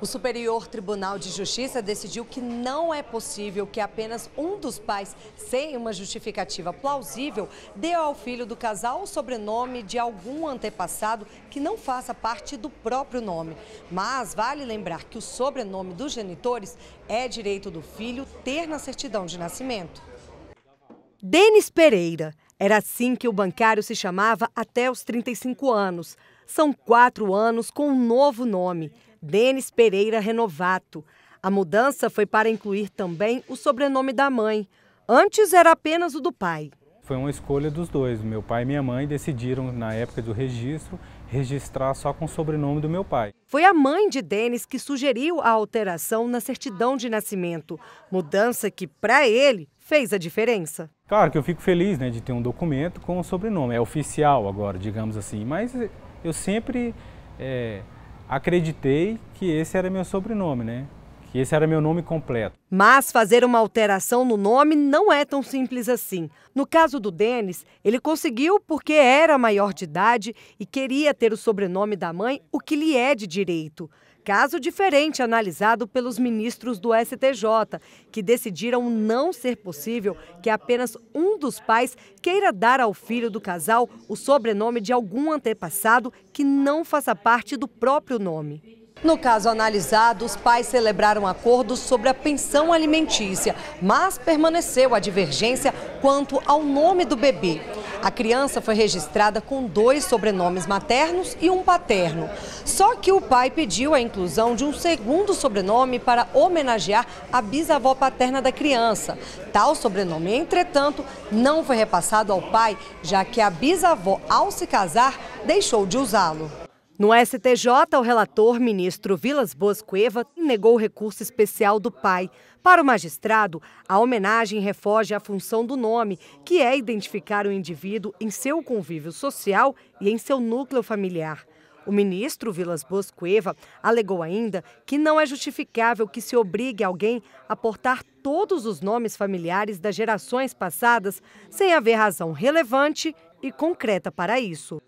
O Superior Tribunal de Justiça decidiu que não é possível que apenas um dos pais, sem uma justificativa plausível, dê ao filho do casal o sobrenome de algum antepassado que não faça parte do próprio nome. Mas vale lembrar que o sobrenome dos genitores é direito do filho ter na certidão de nascimento. Denis Pereira. Era assim que o bancário se chamava até os 35 anos. São quatro anos com um novo nome. Denis Pereira Renovato. A mudança foi para incluir também o sobrenome da mãe. Antes era apenas o do pai. Foi uma escolha dos dois. Meu pai e minha mãe decidiram, na época do registro, registrar só com o sobrenome do meu pai. Foi a mãe de Denis que sugeriu a alteração na certidão de nascimento. Mudança que, para ele, fez a diferença. Claro que eu fico feliz né, de ter um documento com o sobrenome. É oficial agora, digamos assim. Mas eu sempre. É acreditei que esse era meu sobrenome, né? que esse era meu nome completo. Mas fazer uma alteração no nome não é tão simples assim. No caso do Denis, ele conseguiu porque era maior de idade e queria ter o sobrenome da mãe, o que lhe é de direito. Caso diferente analisado pelos ministros do STJ, que decidiram não ser possível que apenas um dos pais queira dar ao filho do casal o sobrenome de algum antepassado que não faça parte do próprio nome. No caso analisado, os pais celebraram acordos sobre a pensão alimentícia, mas permaneceu a divergência quanto ao nome do bebê. A criança foi registrada com dois sobrenomes maternos e um paterno. Só que o pai pediu a inclusão de um segundo sobrenome para homenagear a bisavó paterna da criança. Tal sobrenome, entretanto, não foi repassado ao pai, já que a bisavó, ao se casar, deixou de usá-lo. No STJ, o relator, ministro Vilas Boas Cueva, negou o recurso especial do pai. Para o magistrado, a homenagem refoge a função do nome, que é identificar o indivíduo em seu convívio social e em seu núcleo familiar. O ministro Vilas Boas Cueva alegou ainda que não é justificável que se obrigue alguém a portar todos os nomes familiares das gerações passadas sem haver razão relevante e concreta para isso.